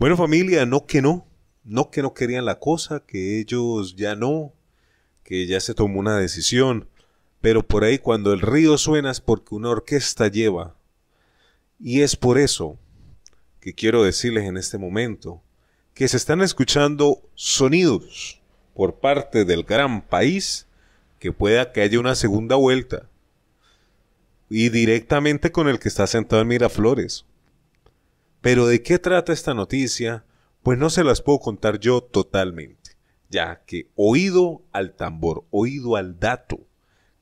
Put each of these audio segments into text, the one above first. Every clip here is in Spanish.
Bueno familia, no que no, no que no querían la cosa, que ellos ya no, que ya se tomó una decisión, pero por ahí cuando el río suena es porque una orquesta lleva. Y es por eso que quiero decirles en este momento que se están escuchando sonidos por parte del gran país que pueda que haya una segunda vuelta y directamente con el que está sentado en Miraflores. Pero ¿de qué trata esta noticia? Pues no se las puedo contar yo totalmente, ya que oído al tambor, oído al dato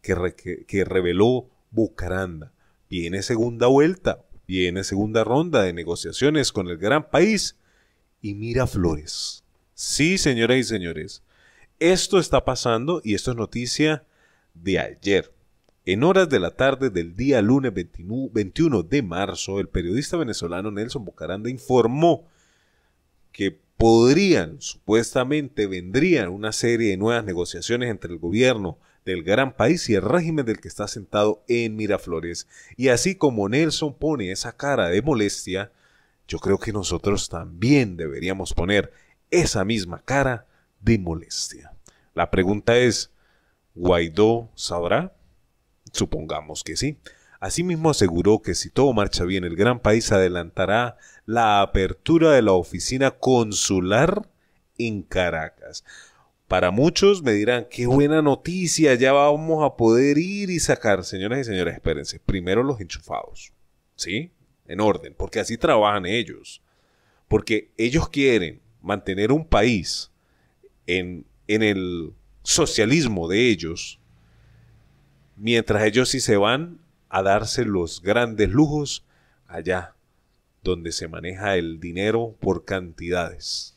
que, reveló Bucaranda, viene segunda vuelta, viene segunda ronda de negociaciones con el gran país y mira flores. Sí, señoras y señores, esto está pasando y esto es noticia de ayer. En horas de la tarde del día lunes 21 de marzo, el periodista venezolano Nelson Bucaranda informó que podrían, supuestamente vendrían una serie de nuevas negociaciones entre el gobierno del gran país y el régimen del que está sentado en Miraflores. Y así como Nelson pone esa cara de molestia, yo creo que nosotros también deberíamos poner esa misma cara de molestia. La pregunta es, ¿Guaidó sabrá? Supongamos que sí. Asimismo aseguró que si todo marcha bien, el gran país adelantará la apertura de la oficina consular en Caracas. Para muchos me dirán, qué buena noticia, ya vamos a poder ir y sacar. Señoras y señores, espérense, primero los enchufados, ¿sí? En orden, porque así trabajan ellos. Porque ellos quieren mantener un país en, en el socialismo de ellos, mientras ellos sí se van a darse los grandes lujos allá donde se maneja el dinero por cantidades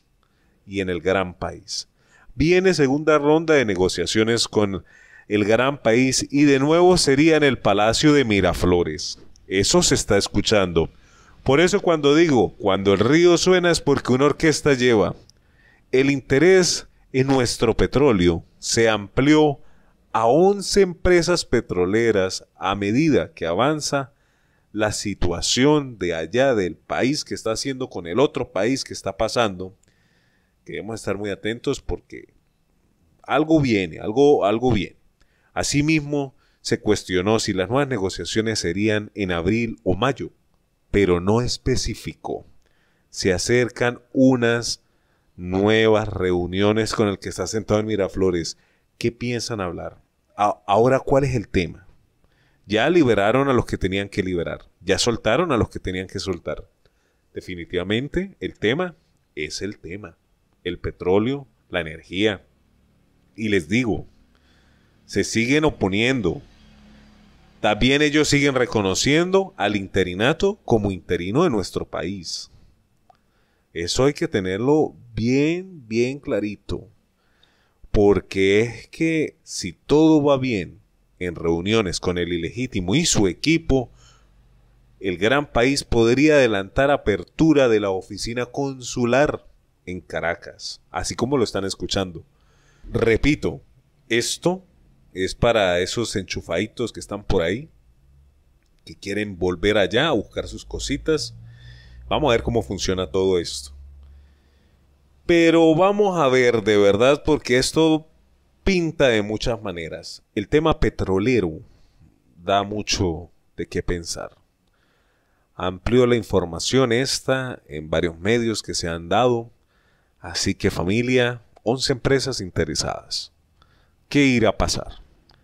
y en el gran país. Viene segunda ronda de negociaciones con el gran país y de nuevo sería en el Palacio de Miraflores. Eso se está escuchando. Por eso cuando digo, cuando el río suena es porque una orquesta lleva. El interés en nuestro petróleo se amplió a 11 empresas petroleras a medida que avanza la situación de allá del país que está haciendo con el otro país que está pasando, queremos estar muy atentos porque algo viene, algo, algo viene. Asimismo, se cuestionó si las nuevas negociaciones serían en abril o mayo, pero no especificó. Se acercan unas nuevas reuniones con el que está sentado en Miraflores ¿Qué piensan hablar? ahora, ¿cuál es el tema? Ya liberaron a los que tenían que liberar, ya soltaron a los que tenían que soltar. Definitivamente, el tema es el tema. El petróleo, la energía. Y les digo, se siguen oponiendo. También ellos siguen reconociendo al interinato como interino de nuestro país. Eso hay que tenerlo bien, bien clarito. Porque es que si todo va bien en reuniones con el ilegítimo y su equipo, el gran país podría adelantar apertura de la oficina consular en Caracas, así como lo están escuchando. Repito, esto es para esos enchufaditos que están por ahí, que quieren volver allá a buscar sus cositas. Vamos a ver cómo funciona todo esto. Pero vamos a ver de verdad porque esto pinta de muchas maneras. El tema petrolero da mucho de qué pensar. Amplió la información esta en varios medios que se han dado. Así que familia, 11 empresas interesadas. ¿Qué irá a pasar?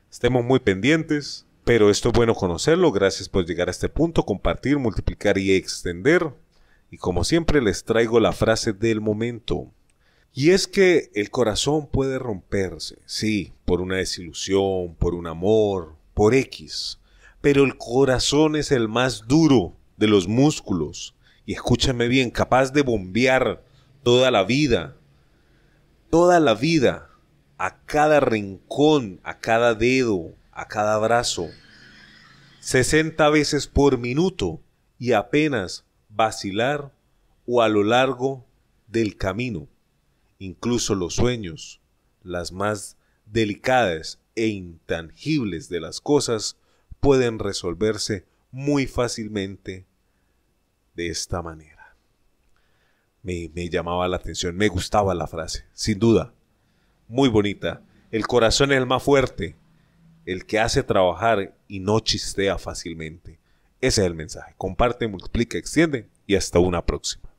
Estemos muy pendientes, pero esto es bueno conocerlo. Gracias por llegar a este punto, compartir, multiplicar y extender. Y como siempre les traigo la frase del momento. Y es que el corazón puede romperse, sí, por una desilusión, por un amor, por X, pero el corazón es el más duro de los músculos, y escúchame bien, capaz de bombear toda la vida, toda la vida, a cada rincón, a cada dedo, a cada brazo, 60 veces por minuto y apenas vacilar o a lo largo del camino incluso los sueños, las más delicadas e intangibles de las cosas, pueden resolverse muy fácilmente de esta manera. Me, llamaba la atención, me gustaba la frase, sin duda, muy bonita. El corazón es el más fuerte, el que hace trabajar y no chistea fácilmente. Ese es el mensaje. Comparte, multiplica, extiende y hasta una próxima.